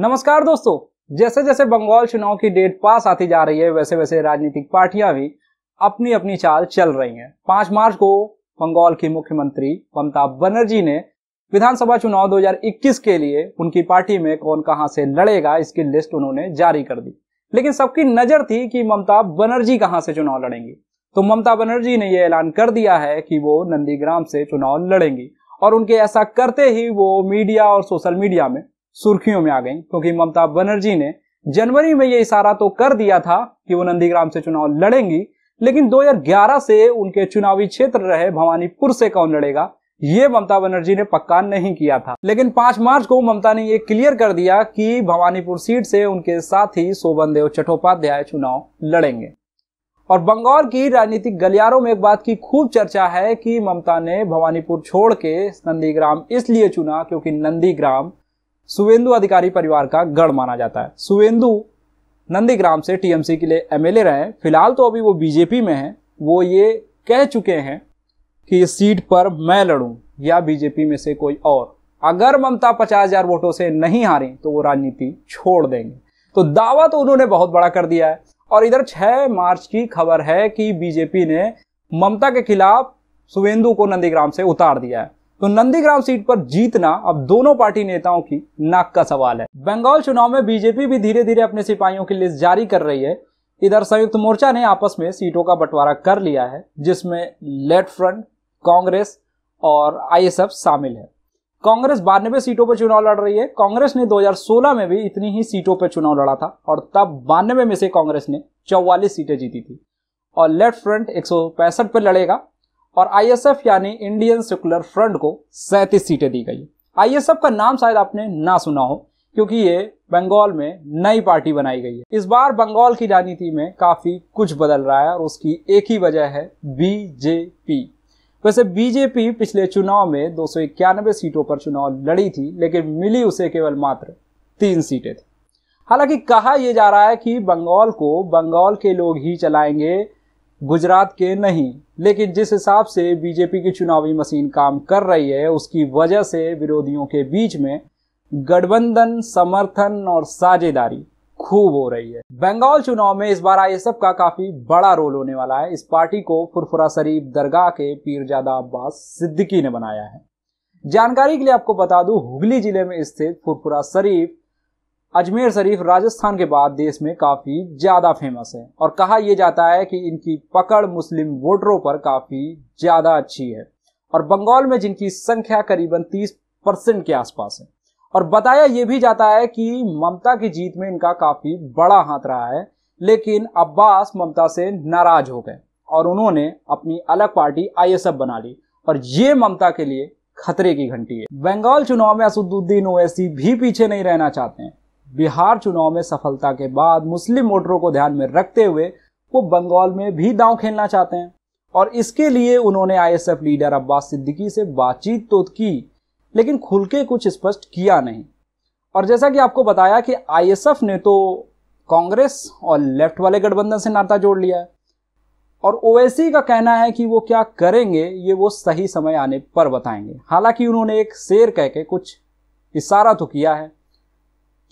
नमस्कार दोस्तों जैसे जैसे बंगाल चुनाव की डेट पास आती जा रही है वैसे वैसे राजनीतिक पार्टियां भी अपनी अपनी चाल चल रही हैं पांच मार्च को बंगाल की मुख्यमंत्री ममता बनर्जी ने विधानसभा चुनाव 2021 के लिए उनकी पार्टी में कौन कहां से लड़ेगा इसकी लिस्ट उन्होंने जारी कर दी लेकिन सबकी नजर थी कि ममता बनर्जी कहाँ से चुनाव लड़ेंगी तो ममता बनर्जी ने यह ऐलान कर दिया है कि वो नंदीग्राम से चुनाव लड़ेंगी और उनके ऐसा करते ही वो मीडिया और सोशल मीडिया में सुर्खियों में आ गई क्योंकि ममता बनर्जी ने जनवरी में ये इशारा तो कर दिया था कि वो नंदीग्राम से चुनाव लड़ेंगी लेकिन 2011 से उनके चुनावी क्षेत्र रहे भवानीपुर से कौन लड़ेगा ये ममता बनर्जी ने पक्का नहीं किया था लेकिन 5 मार्च को ममता ने ये क्लियर कर दिया कि भवानीपुर सीट से उनके ही शोभन देव चट्टोपाध्याय चुनाव लड़ेंगे और बंगाल की राजनीतिक गलियारों में एक बात की खूब चर्चा है कि ममता ने भवानीपुर छोड़ के नंदीग्राम इसलिए चुना क्योंकि नंदीग्राम सुवेंदु अधिकारी परिवार का गढ़ माना जाता है सुवेंदु नंदीग्राम से टीएमसी के लिए एमएलए रहे फिलहाल तो अभी वो बीजेपी में हैं वो ये कह चुके हैं कि इस सीट पर मैं लड़ूं या बीजेपी में से कोई और अगर ममता पचास हजार वोटों से नहीं हारें तो वो राजनीति छोड़ देंगे तो दावा तो उन्होंने बहुत बड़ा कर दिया है और इधर 6 मार्च की खबर है कि बीजेपी ने ममता के खिलाफ सुवेंदु को नंदीग्राम से उतार दिया है तो नंदीग्राम सीट पर जीतना अब दोनों पार्टी नेताओं की नाक का सवाल है बंगाल चुनाव में बीजेपी भी धीरे धीरे अपने सिपाहियों की लिस्ट जारी कर रही है इधर संयुक्त मोर्चा ने आपस में सीटों का बंटवारा कर लिया है जिसमें लेफ्ट फ्रंट कांग्रेस और आईएसएफ शामिल है कांग्रेस बानवे सीटों पर चुनाव लड़ रही है कांग्रेस ने 2016 में भी इतनी ही सीटों पर चुनाव लड़ा था और तब बानवे में से कांग्रेस ने चौवालीस सीटें जीती थी और लेफ्ट फ्रंट एक पर लड़ेगा और आईएसएफ यानी इंडियन सेकुलर फ्रंट को सैंतीस सीटें दी गई आईएसएफ का नाम शायद आपने ना सुना हो क्योंकि ये बंगाल में नई पार्टी बनाई गई है इस बार बंगाल की राजनीति में काफी कुछ बदल रहा है और उसकी एक ही वजह है बीजेपी वैसे बीजेपी पिछले चुनाव में दो सीटों पर चुनाव लड़ी थी लेकिन मिली उसे केवल मात्र तीन सीटें थी हालांकि कहा यह जा रहा है कि बंगाल को बंगाल के लोग ही चलाएंगे गुजरात के नहीं लेकिन जिस हिसाब से बीजेपी की चुनावी मशीन काम कर रही है उसकी वजह से विरोधियों के बीच में गठबंधन समर्थन और साझेदारी खूब हो रही है बंगाल चुनाव में इस बार आईएसएफ का काफी बड़ा रोल होने वाला है इस पार्टी को फुरफुरा शरीफ दरगाह के पीरजादा अब्बास सिद्दीकी ने बनाया है जानकारी के लिए आपको बता दूं हुगली जिले में स्थित फुरफुरा शरीफ अजमेर शरीफ राजस्थान के बाद देश में काफ़ी ज़्यादा फेमस है और कहा यह जाता है कि इनकी पकड़ मुस्लिम वोटरों पर काफ़ी ज़्यादा अच्छी है और बंगाल में जिनकी संख्या करीबन 30 परसेंट के आसपास है और बताया यह भी जाता है कि ममता की जीत में इनका काफ़ी बड़ा हाथ रहा है लेकिन अब्बास ममता से नाराज हो गए और उन्होंने अपनी अलग पार्टी आई बना ली और ये ममता के लिए खतरे की घंटी है बंगाल चुनाव में असदुद्दीन ओवैसी भी पीछे नहीं रहना चाहते हैं बिहार चुनाव में सफलता के बाद मुस्लिम वोटरों को ध्यान में रखते हुए वो बंगाल में भी दांव खेलना चाहते हैं और इसके लिए उन्होंने आईएसएफ लीडर अब्बास सिद्दीकी से बातचीत तो की लेकिन खुल के कुछ स्पष्ट किया नहीं और जैसा कि आपको बताया कि आईएसएफ ने तो कांग्रेस और लेफ्ट वाले गठबंधन से नाता जोड़ लिया है और ओवैसी का कहना है कि वो क्या करेंगे ये वो सही समय आने पर बताएंगे हालांकि उन्होंने एक शेर कह के कुछ इशारा तो किया है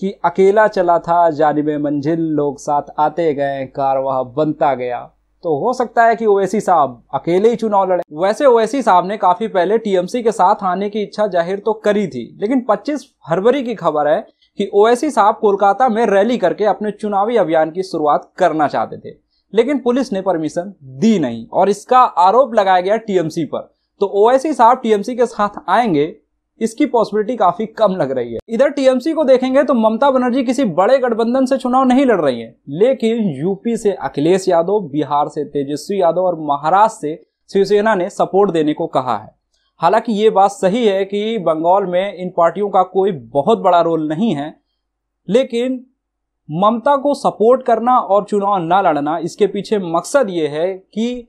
कि अकेला चला था जानब मंजिल लोग साथ आते गए कारवाह बनता गया तो हो सकता है कि ओवैसी साहब अकेले ही चुनाव लड़े वैसे ओवैसी साहब ने काफी पहले टीएमसी के साथ आने की इच्छा जाहिर तो करी थी लेकिन 25 फरवरी की खबर है कि ओवैसी साहब कोलकाता में रैली करके अपने चुनावी अभियान की शुरुआत करना चाहते थे लेकिन पुलिस ने परमिशन दी नहीं और इसका आरोप लगाया गया टीएमसी पर तो ओवैसी साहब टीएमसी के साथ आएंगे इसकी पॉसिबिलिटी काफी कम लग रही है इधर टीएमसी को देखेंगे तो ममता बनर्जी किसी बड़े गठबंधन से चुनाव नहीं लड़ रही है लेकिन यूपी से अखिलेश यादव बिहार से तेजस्वी यादव और महाराष्ट्र से शिवसेना ने सपोर्ट देने को कहा है हालांकि ये बात सही है कि बंगाल में इन पार्टियों का कोई बहुत बड़ा रोल नहीं है लेकिन ममता को सपोर्ट करना और चुनाव न लड़ना इसके पीछे मकसद ये है कि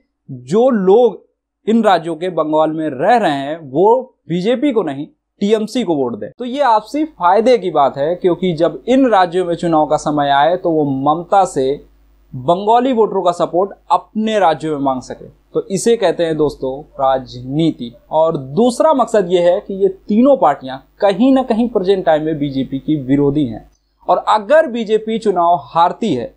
जो लोग इन राज्यों के बंगाल में रह रहे हैं वो बीजेपी को नहीं टीएमसी को वोट दें तो ये आपसी फायदे की बात है क्योंकि जब इन राज्यों में चुनाव का समय आए तो वो ममता से बंगाली वोटरों का सपोर्ट अपने राज्यों में मांग सके तो इसे कहते हैं दोस्तों राजनीति और दूसरा मकसद ये है कि ये तीनों पार्टियां कहीं ना कहीं प्रेजेंट टाइम में बीजेपी की विरोधी हैं और अगर बीजेपी चुनाव हारती है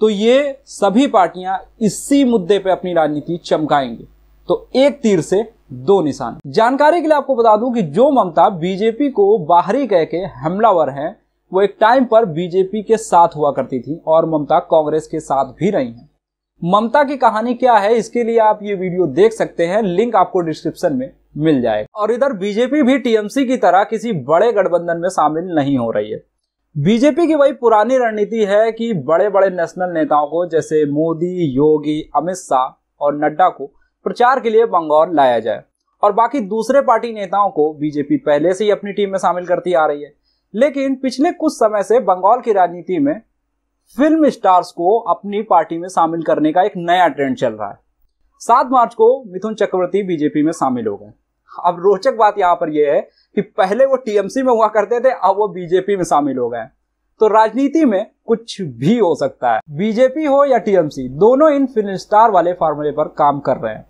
तो ये सभी पार्टियां इसी मुद्दे पर अपनी राजनीति चमकाएंगी तो एक तीर से दो निशान जानकारी के लिए आपको बता दूं कि जो ममता बीजेपी को बाहरी कह के हमलावर हैं वो एक टाइम पर बीजेपी के साथ हुआ करती थी और ममता कांग्रेस के साथ भी रही हैं ममता की कहानी क्या है इसके लिए आप ये वीडियो देख सकते हैं लिंक आपको डिस्क्रिप्शन में मिल जाएगा और इधर बीजेपी भी टीएमसी की तरह किसी बड़े गठबंधन में शामिल नहीं हो रही है बीजेपी की वही पुरानी रणनीति है कि बड़े बड़े नेशनल नेताओं को जैसे मोदी योगी अमित शाह और नड्डा को प्रचार के लिए बंगौर लाया जाए और बाकी दूसरे पार्टी नेताओं को बीजेपी पहले से ही अपनी टीम में शामिल करती आ रही है लेकिन पिछले कुछ समय से बंगाल की राजनीति में फिल्म स्टार्स को अपनी पार्टी में शामिल करने का एक नया ट्रेंड चल रहा है सात मार्च को मिथुन चक्रवर्ती बीजेपी में शामिल हो गए अब रोचक बात यहाँ पर यह है कि पहले वो टीएमसी में हुआ करते थे अब वो बीजेपी में शामिल हो गए तो राजनीति में कुछ भी हो सकता है बीजेपी हो या टीएमसी दोनों इन फिल्म स्टार वाले फॉर्मूले पर काम कर रहे हैं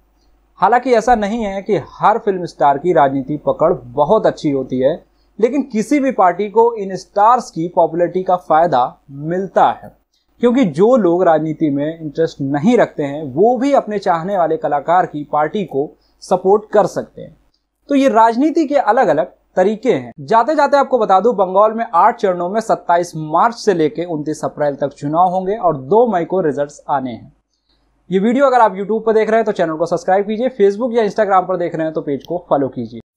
हालांकि ऐसा नहीं है कि हर फिल्म स्टार की राजनीति पकड़ बहुत अच्छी होती है लेकिन किसी भी पार्टी को इन स्टार्स की पॉपुलरिटी का फायदा मिलता है क्योंकि जो लोग राजनीति में इंटरेस्ट नहीं रखते हैं वो भी अपने चाहने वाले कलाकार की पार्टी को सपोर्ट कर सकते हैं तो ये राजनीति के अलग अलग तरीके हैं जाते जाते आपको बता दूं बंगाल में आठ चरणों में 27 मार्च से लेकर 29 अप्रैल तक चुनाव होंगे और 2 मई को रिजल्ट्स आने हैं ये वीडियो अगर आप यूट्यूब पर देख रहे हैं तो चैनल को सब्सक्राइब कीजिए फेसबुक या इंस्टाग्राम पर देख रहे हैं तो पेज को फॉलो कीजिए